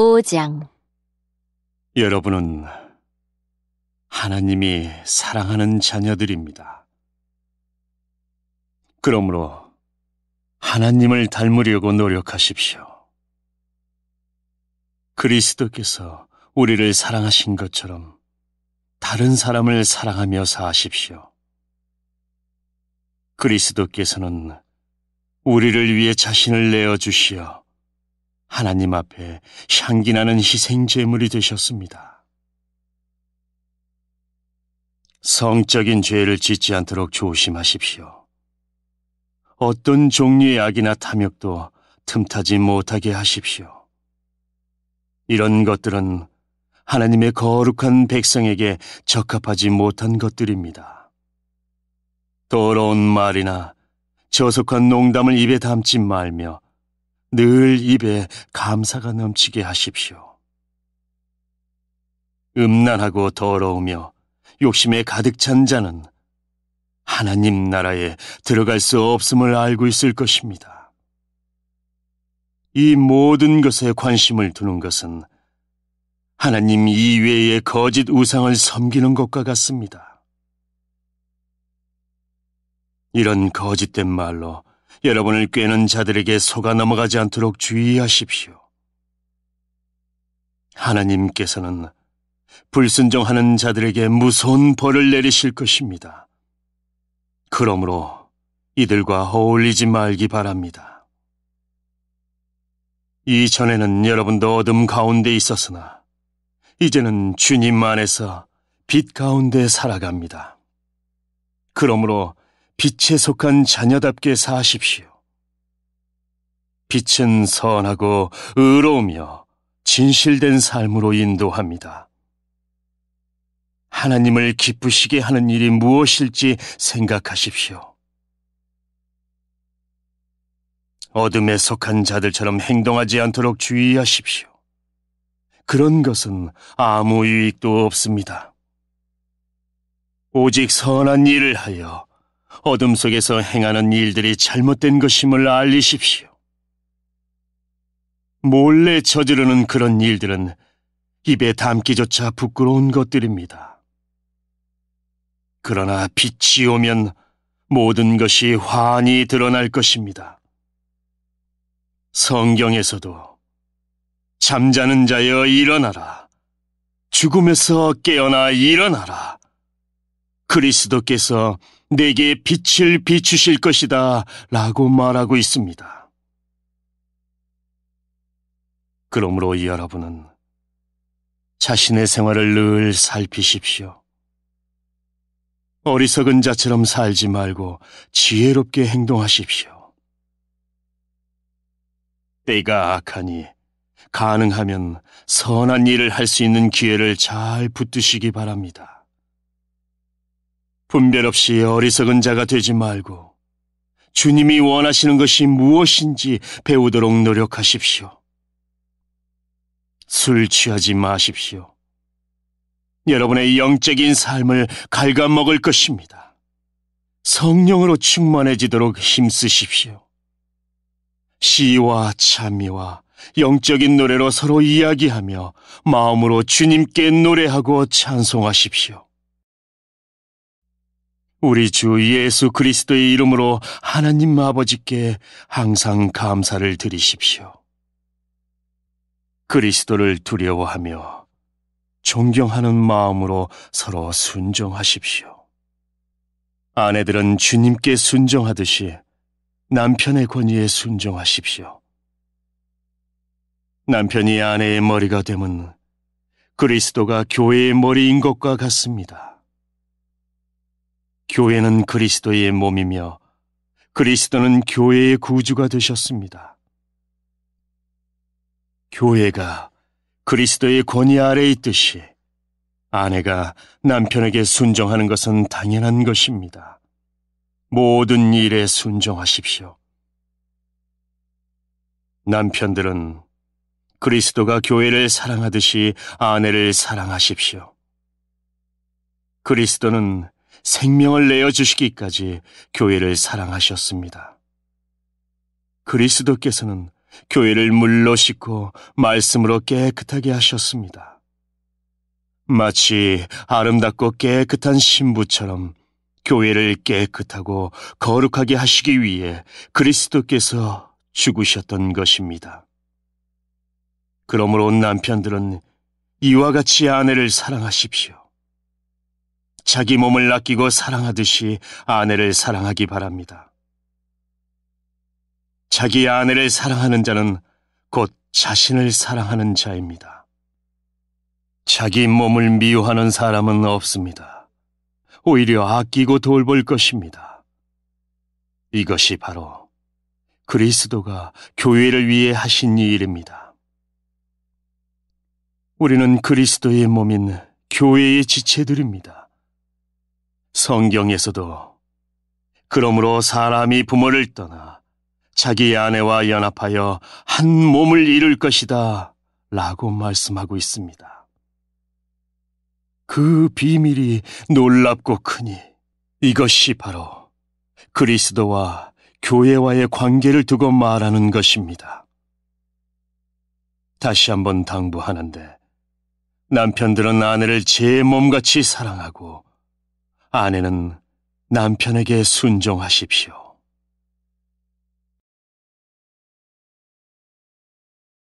5장 여러분은 하나님이 사랑하는 자녀들입니다. 그러므로 하나님을 닮으려고 노력하십시오. 그리스도께서 우리를 사랑하신 것처럼 다른 사람을 사랑하며 사십시오 그리스도께서는 우리를 위해 자신을 내어 주시어 하나님 앞에 향기나는 희생제물이 되셨습니다. 성적인 죄를 짓지 않도록 조심하십시오. 어떤 종류의 악이나 탐욕도 틈타지 못하게 하십시오. 이런 것들은 하나님의 거룩한 백성에게 적합하지 못한 것들입니다. 더러운 말이나 저속한 농담을 입에 담지 말며 늘 입에 감사가 넘치게 하십시오. 음란하고 더러우며 욕심에 가득 찬 자는 하나님 나라에 들어갈 수 없음을 알고 있을 것입니다. 이 모든 것에 관심을 두는 것은 하나님 이외의 거짓 우상을 섬기는 것과 같습니다. 이런 거짓된 말로 여러분을 꾀는 자들에게 속아 넘어가지 않도록 주의하십시오. 하나님께서는 불순종하는 자들에게 무서운 벌을 내리실 것입니다. 그러므로 이들과 어울리지 말기 바랍니다. 이전에는 여러분도 어둠 가운데 있었으나 이제는 주님 안에서 빛 가운데 살아갑니다. 그러므로 빛에 속한 자녀답게 사십시오. 빛은 선하고 의로우며 진실된 삶으로 인도합니다. 하나님을 기쁘시게 하는 일이 무엇일지 생각하십시오. 어둠에 속한 자들처럼 행동하지 않도록 주의하십시오. 그런 것은 아무 유익도 없습니다. 오직 선한 일을 하여 어둠 속에서 행하는 일들이 잘못된 것임을 알리십시오. 몰래 저지르는 그런 일들은 입에 담기조차 부끄러운 것들입니다. 그러나 빛이 오면 모든 것이 환히 드러날 것입니다. 성경에서도 잠자는 자여 일어나라. 죽음에서 깨어나 일어나라. 그리스도께서 내게 빛을 비추실 것이다 라고 말하고 있습니다. 그러므로 이 여러분은 자신의 생활을 늘 살피십시오. 어리석은 자처럼 살지 말고 지혜롭게 행동하십시오. 때가 악하니 가능하면 선한 일을 할 수 있는 기회를 잘 붙드시기 바랍니다. 분별 없이 어리석은 자가 되지 말고 주님이 원하시는 것이 무엇인지 배우도록 노력하십시오. 술 취하지 마십시오. 여러분의 영적인 삶을 갉아먹을 것입니다. 성령으로 충만해지도록 힘쓰십시오. 시와 찬미와 영적인 노래로 서로 이야기하며 마음으로 주님께 노래하고 찬송하십시오. 우리 주 예수 그리스도의 이름으로 하나님 아버지께 항상 감사를 드리십시오. 그리스도를 두려워하며 존경하는 마음으로 서로 순종하십시오. 아내들은 주님께 순종하듯이 남편의 권위에 순종하십시오. 남편이 아내의 머리가 되면 그리스도가 교회의 머리인 것과 같습니다. 교회는 그리스도의 몸이며 그리스도는 교회의 구주가 되셨습니다. 교회가 그리스도의 권위 아래 있듯이 아내가 남편에게 순종하는 것은 당연한 것입니다. 모든 일에 순종하십시오. 남편들은 그리스도가 교회를 사랑하듯이 아내를 사랑하십시오. 그리스도는 생명을 내어주시기까지 교회를 사랑하셨습니다. 그리스도께서는 교회를 물로 씻고 말씀으로 깨끗하게 하셨습니다. 마치 아름답고 깨끗한 신부처럼 교회를 깨끗하고 거룩하게 하시기 위해 그리스도께서 죽으셨던 것입니다. 그러므로 남편들은 이와 같이 아내를 사랑하십시오. 자기 몸을 아끼고 사랑하듯이 아내를 사랑하기 바랍니다. 자기 아내를 사랑하는 자는 곧 자신을 사랑하는 자입니다. 자기 몸을 미워하는 사람은 없습니다. 오히려 아끼고 돌볼 것입니다. 이것이 바로 그리스도가 교회를 위해 하신 일입니다. 우리는 그리스도의 몸인 교회의 지체들입니다. 성경에서도 그러므로 사람이 부모를 떠나 자기 아내와 연합하여 한 몸을 이룰 것이다 라고 말씀하고 있습니다. 그 비밀이 놀랍고 크니 이것이 바로 그리스도와 교회와의 관계를 두고 말하는 것입니다. 다시 한번 당부하는데 남편들은 아내를 제 몸같이 사랑하고 아내는 남편에게 순종하십시오.